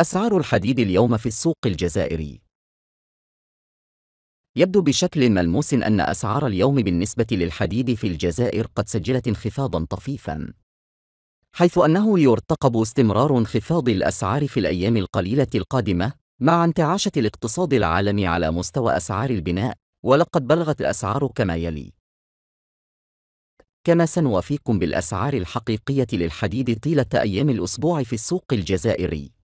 أسعار الحديد اليوم في السوق الجزائري يبدو بشكل ملموس أن أسعار اليوم بالنسبة للحديد في الجزائر قد سجلت انخفاضا طفيفا حيث أنه يرتقب استمرار انخفاض الأسعار في الأيام القليلة القادمة مع انتعاشة الاقتصاد العالمي على مستوى أسعار البناء ولقد بلغت الأسعار كما يلي كما سنوافيكم بالأسعار الحقيقية للحديد طيلة أيام الأسبوع في السوق الجزائري